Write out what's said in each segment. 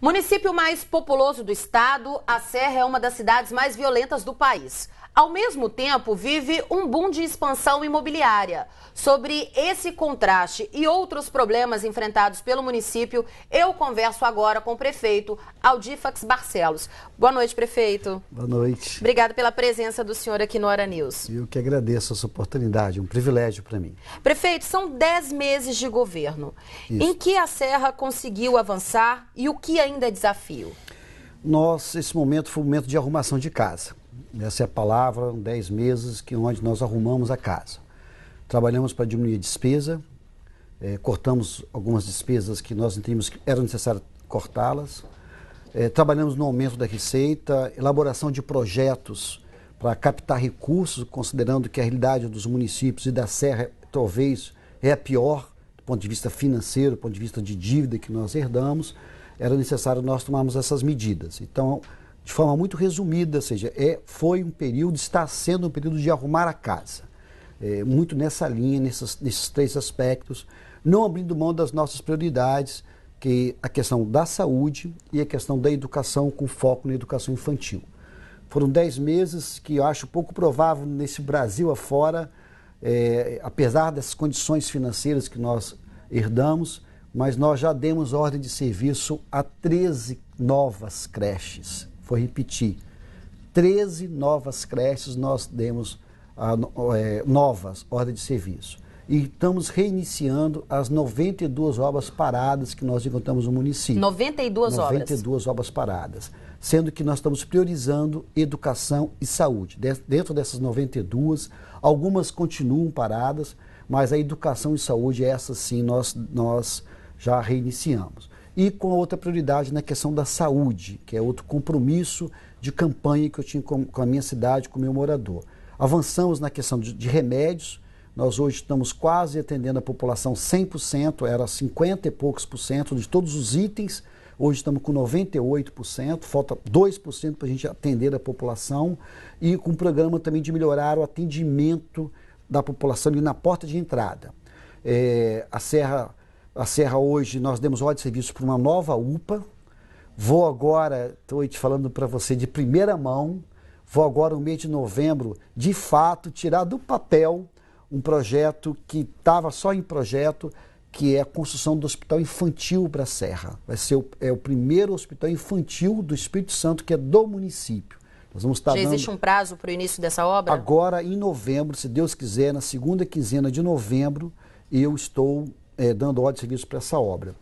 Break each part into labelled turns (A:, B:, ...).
A: Município mais populoso do estado, a Serra é uma das cidades mais violentas do país. Ao mesmo tempo, vive um boom de expansão imobiliária. Sobre esse contraste e outros problemas enfrentados pelo município, eu converso agora com o prefeito Aldifax Barcelos. Boa noite, prefeito.
B: Boa noite.
A: Obrigada pela presença do senhor aqui no Hora News.
B: Eu que agradeço essa oportunidade, um privilégio para mim.
A: Prefeito, são 10 meses de governo. Isso. Em que a Serra conseguiu avançar e o que ainda ainda é desafio?
B: Nós, esse momento foi um momento de arrumação de casa. Essa é a palavra, 10 meses que onde nós arrumamos a casa. Trabalhamos para diminuir a despesa, é, cortamos algumas despesas que nós entendemos que era necessário cortá-las. É, trabalhamos no aumento da receita, elaboração de projetos para captar recursos, considerando que a realidade dos municípios e da Serra talvez é a pior do ponto de vista financeiro, do ponto de vista de dívida que nós herdamos era necessário nós tomarmos essas medidas. Então, de forma muito resumida, ou seja, é, foi um período, está sendo um período de arrumar a casa. É, muito nessa linha, nesses três aspectos, não abrindo mão das nossas prioridades, que é a questão da saúde e a questão da educação, com foco na educação infantil. Foram dez meses que eu acho pouco provável nesse Brasil afora, é, apesar das condições financeiras que nós herdamos, mas nós já demos ordem de serviço a 13 novas creches. Vou repetir: 13 novas creches nós demos a, é, novas ordem de serviço. E estamos reiniciando as 92 obras paradas que nós encontramos no município.
A: 92, 92 obras?
B: 92 obras paradas. Sendo que nós estamos priorizando educação e saúde. Dentro dessas 92, algumas continuam paradas, mas a educação e saúde, essas sim, nós, nós já reiniciamos. E com a outra prioridade na questão da saúde, que é outro compromisso de campanha que eu tinha com, a minha cidade, com o meu morador. Avançamos na questão de, de remédios, nós hoje estamos quase atendendo a população 100%, era 50 e poucos por cento de todos os itens, hoje estamos com 98%, falta 2% para a gente atender a população e com um programa também de melhorar o atendimento da população ali na porta de entrada. É, a Serra a Serra hoje nós demos ordem de serviço para uma nova UPA. Vou agora, estou te falando para você de primeira mão, vou agora no mês de novembro, de fato, tirar do papel um projeto que estava só em projeto, que é a construção do Hospital Infantil para a Serra. Vai ser o, é o primeiro hospital infantil do Espírito Santo, que é do município. Nós vamos estar tá Já dando... existe
A: um prazo para o início dessa obra?
B: Agora, em novembro, se Deus quiser, na segunda quinzena de novembro, eu estou é, dando ordem de serviço para essa obra.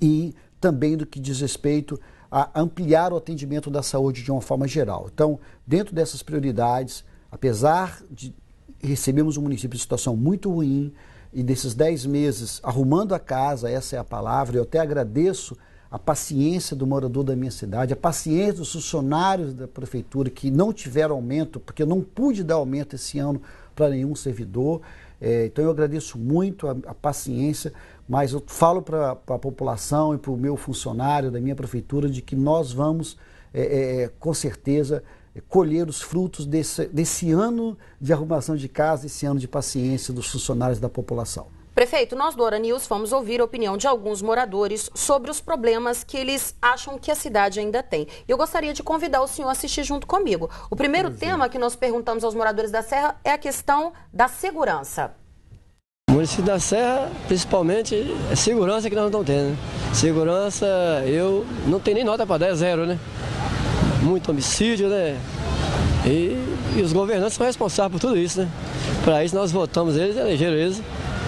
B: E também do que diz respeito a ampliar o atendimento da saúde de uma forma geral. Então, dentro dessas prioridades, apesar de recebemos um município em situação muito ruim e desses dez meses arrumando a casa, essa é a palavra, eu até agradeço a paciência do morador da minha cidade, a paciência dos funcionários da prefeitura que não tiveram aumento, porque eu não pude dar aumento esse ano para nenhum servidor. É, então eu agradeço muito a, a paciência, mas eu falo para a população e para o meu funcionário da minha prefeitura de que nós vamos, é, é, é com certeza, é, colher os frutos desse, desse ano de arrumação de casa, esse ano de paciência dos funcionários da população.
A: Prefeito, nós do Hora News fomos ouvir a opinião de alguns moradores sobre os problemas que eles acham que a cidade ainda tem. Eu gostaria de convidar o senhor a assistir junto comigo. O primeiro é. tema que nós perguntamos aos moradores da Serra é a questão da segurança.
B: O município da Serra, principalmente, é segurança que nós não estamos tendo. Né? Segurança, eu não tenho nem nota para dar, é zero, né? Muito homicídio, né? E, e os governantes são responsáveis por tudo isso, né? Para isso nós votamos eles, elegeram eles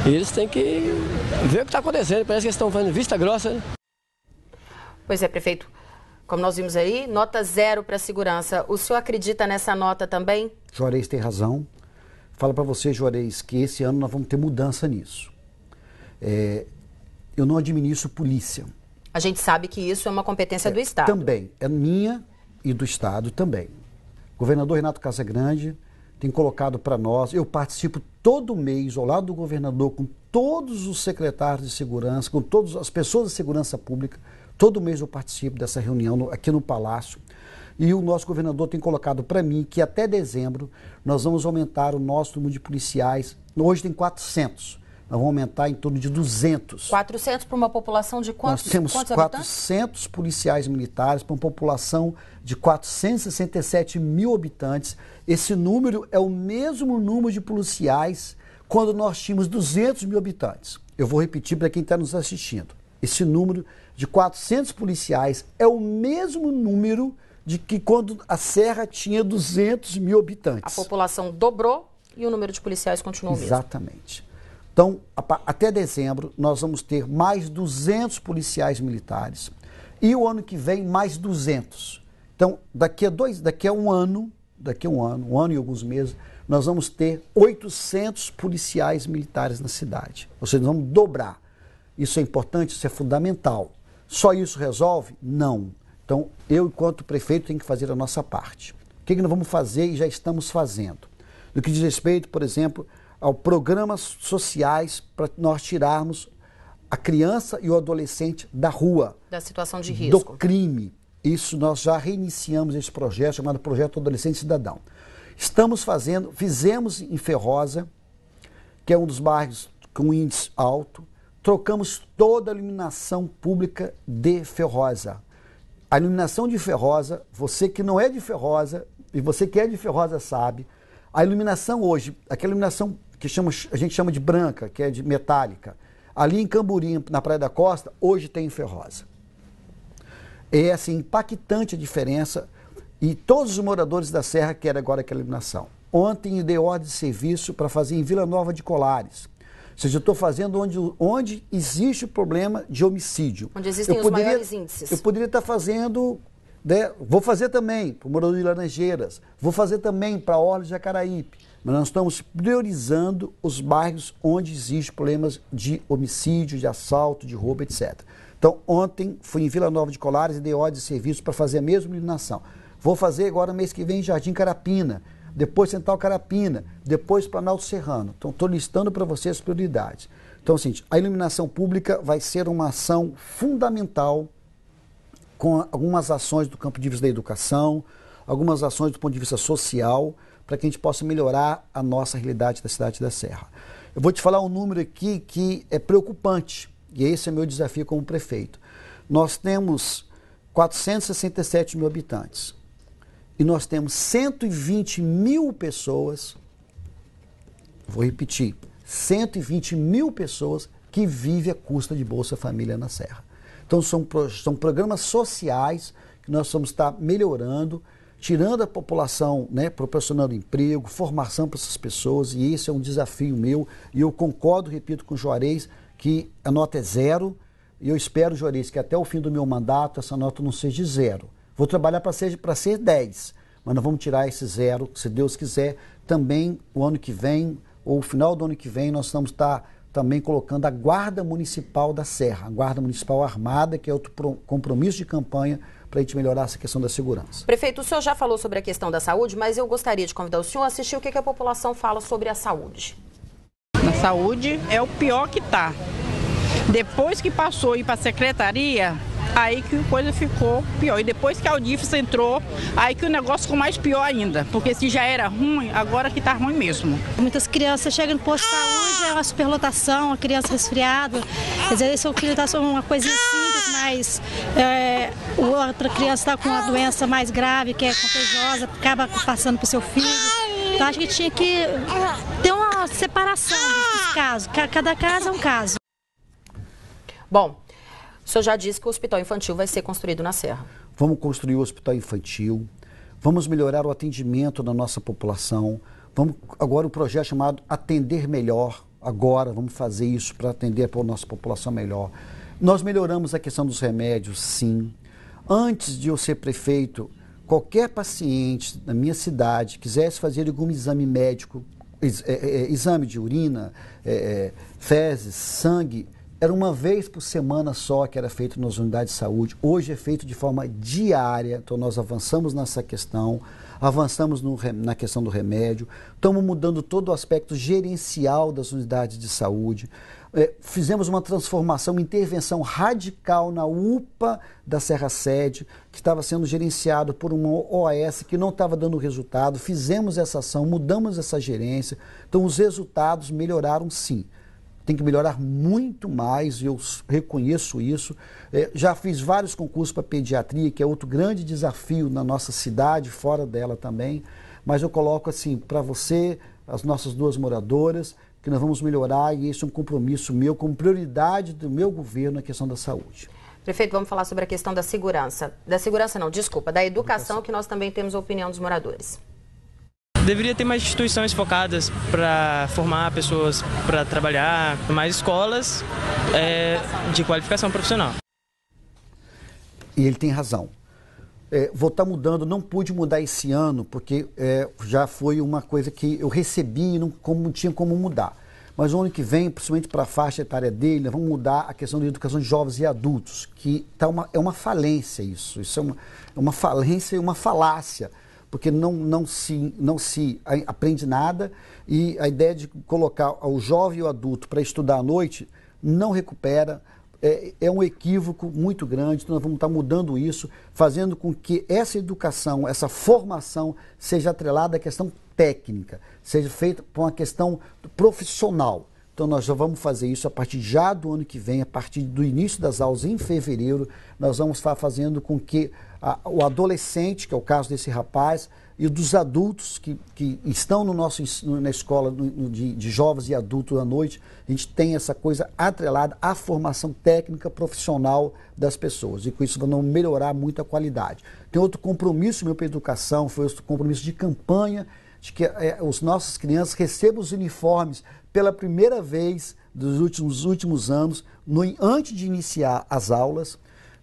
B: e eles têm que ver o que está acontecendo. Parece que eles estão fazendo vista grossa. Né?
A: Pois é, prefeito. Como nós vimos aí, nota zero para a segurança. O senhor acredita nessa nota também?
B: Juarez tem razão. Fala para você, Juarez, que esse ano nós vamos ter mudança nisso. É, eu não administro polícia.
A: A gente sabe que isso é uma competência é, do Estado. Também.
B: É minha e do Estado também. governador Renato Casagrande tem colocado para nós. Eu participo todo mês ao lado do governador com todos os secretários de segurança, com todas as pessoas de segurança pública. Todo mês eu participo dessa reunião no, aqui no Palácio. E o nosso governador tem colocado para mim que até dezembro nós vamos aumentar o nosso número de policiais. Hoje tem 400 vão aumentar em torno de 200.
A: 400 para uma população de quantos Nós temos quantos 400
B: habitantes? policiais militares para uma população de 467 mil habitantes. Esse número é o mesmo número de policiais quando nós tínhamos 200 mil habitantes. Eu vou repetir para quem está nos assistindo. Esse número de 400 policiais é o mesmo número de que quando a Serra tinha 200 mil habitantes. A
A: população dobrou e o número de policiais continuou o mesmo.
B: Exatamente. Então, até dezembro, nós vamos ter mais 200 policiais militares e o ano que vem mais 200. Então, daqui a, dois, daqui a um ano, daqui a um ano, um ano e alguns meses, nós vamos ter 800 policiais militares na cidade. Ou seja, nós vamos dobrar. Isso é importante, isso é fundamental. Só isso resolve? Não. Então, eu, enquanto prefeito, tenho que fazer a nossa parte. O que, que nós vamos fazer e já estamos fazendo? No que diz respeito, por exemplo, ao programas sociais para nós tirarmos a criança e o adolescente da rua.
A: Da situação de risco.
B: Do crime. Isso nós já reiniciamos esse projeto chamado Projeto Adolescente Cidadão. Estamos fazendo, fizemos em Ferrosa, que é um dos bairros com índice alto, trocamos toda a iluminação pública de Ferrosa. A iluminação de Ferrosa, você que não é de Ferrosa e você que é de Ferrosa sabe, a iluminação hoje, aquela iluminação que chama, a gente chama de branca, que é de metálica. Ali em Camburim na Praia da Costa, hoje tem ferrosa. É assim, impactante a diferença e todos os moradores da Serra querem agora aquela iluminação. Ontem eu dei ordem de serviço para fazer em Vila Nova de Colares. Ou seja, eu estou fazendo onde, onde existe o problema de homicídio. Onde existem eu os poderia, maiores índices. Eu poderia estar tá fazendo né? Vou fazer também para o morador de Laranjeiras, vou fazer também para Orla de Jacaraípe. Mas nós estamos priorizando os bairros onde existem problemas de homicídio, de assalto, de roubo, etc. Então, ontem fui em Vila Nova de Colares e dei ordem de serviço para fazer a mesma iluminação. Vou fazer agora mês que vem em Jardim Carapina, depois Central Carapina, depois Planalto Serrano. Então, estou listando para vocês as prioridades. Então, assim, a iluminação pública vai ser uma ação fundamental com algumas ações do campo de vista da educação, algumas ações do ponto de vista social, para que a gente possa melhorar a nossa realidade da cidade da Serra. Eu vou te falar um número aqui que é preocupante, e esse é meu desafio como prefeito. Nós temos 467 mil habitantes e nós temos 120 mil pessoas, vou repetir, 120 mil pessoas que vivem à custa de Bolsa Família na Serra. Então são, são programas sociais que nós vamos estar melhorando, tirando a população, né, proporcionando emprego, formação para essas pessoas, e esse é um desafio meu, e eu concordo, repito, com o Juarez, que a nota é zero, e eu espero, Juarez, que até o fim do meu mandato essa nota não seja zero. Vou trabalhar para ser, para ser 10, mas nós vamos tirar esse zero, se Deus quiser, também o ano que vem, ou o final do ano que vem, nós vamos estar também colocando a Guarda Municipal da Serra, a Guarda Municipal Armada, que é outro compromisso de campanha para a gente melhorar essa questão da segurança.
A: Prefeito, o senhor já falou sobre a questão da saúde, mas eu gostaria de convidar o senhor a assistir o que, a população fala sobre a saúde. Na saúde é o pior que está. Depois que passou e para a secretaria, aí que a coisa ficou pior. E depois que a Aldifes entrou, aí que o negócio ficou mais pior ainda, porque se já era ruim, agora que tá ruim mesmo. Muitas crianças chegam no posto de saúde, é uma superlotação, a criança resfriada. às vezes o filho está com uma coisinha simples, mas é, outra criança está com uma doença mais grave, que é contagiosa, acaba passando para o seu filho. Então acho que tinha que ter uma separação dos casos. Cada caso é um caso. Bom, o senhor já disse que o hospital infantil vai ser construído na Serra.
B: Vamos construir o hospital infantil, vamos melhorar o atendimento da nossa população. Vamos agora um projeto chamado Atender Melhor. Agora vamos fazer isso para atender a nossa população melhor. Nós melhoramos a questão dos remédios, sim. Antes de eu ser prefeito, qualquer paciente na minha cidade quisesse fazer algum exame médico, é, é, é, exame de urina, fezes, sangue, era uma vez por semana só que era feito nas unidades de saúde. Hoje é feito de forma diária. Então nós avançamos nessa questão, avançamos no, na questão do remédio, estamos mudando todo o aspecto gerencial das unidades de saúde. É, fizemos uma transformação, uma intervenção radical na UPA da Serra Sede, que estava sendo gerenciado por uma OAS que não estava dando resultado. Fizemos essa ação, mudamos essa gerência. Então os resultados melhoraram sim tem que melhorar muito mais, e eu reconheço isso. É, já fiz vários concursos para pediatria, que é outro grande desafio na nossa cidade, fora dela também. Mas eu coloco assim, para você, as nossas duas moradoras, que nós vamos melhorar e esse é um compromisso meu, como prioridade do meu governo na questão da saúde.
A: Prefeito, vamos falar sobre a questão da segurança. Da segurança não, desculpa, da educação, educação. que nós também temos a opinião dos moradores. Deveria ter mais instituições focadas para formar pessoas para trabalhar, mais escolas é, de qualificação profissional.
B: E ele tem razão. É, vou estar tá mudando, não pude mudar esse ano, porque é, já foi uma coisa que eu recebi e não, como, tinha como mudar. Mas o ano que vem, principalmente para a faixa etária dele, vamos mudar a questão da educação de jovens e adultos, que tá uma, é uma falência isso. Isso é uma, é uma falência e uma falácia porque não, não, se, não se aprende nada e a ideia de colocar o jovem e o adulto para estudar à noite não recupera, é, é, um equívoco muito grande, então nós vamos estar tá mudando isso, fazendo com que essa educação, essa formação seja atrelada à questão técnica, seja feita com uma questão profissional. Então nós já vamos fazer isso a partir já do ano que vem, a partir do início das aulas em fevereiro, nós vamos estar fazendo com que a, o adolescente, que é o caso desse rapaz, e dos adultos que, que estão no nosso na escola no, no, de, de jovens e adultos à noite, a gente tem essa coisa atrelada à formação técnica profissional das pessoas. E com isso vamos melhorar muito a qualidade. Tem outro compromisso meu para a educação, foi o compromisso de campanha de que eh, os nossos crianças recebam os uniformes pela primeira vez dos últimos, últimos anos, no, antes de iniciar as aulas.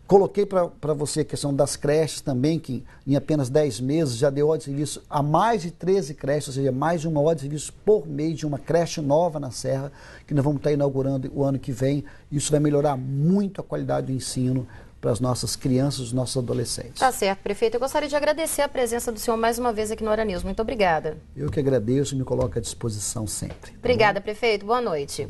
B: Coloquei para você a questão das creches também, que em apenas 10 meses já deu hora de serviço a mais de 13 creches, ou seja, mais de uma hora de serviço por mês de uma creche nova na Serra, que nós vamos estar inaugurando o ano que vem. Isso vai melhorar muito a qualidade do ensino para as nossas crianças, os nossos adolescentes.
A: Tá certo, prefeito. Eu gostaria de agradecer a presença do senhor mais uma vez aqui no Hora Muito obrigada.
B: Eu que agradeço e me coloco à disposição sempre. Tá obrigada,
A: bom? prefeito. Boa noite.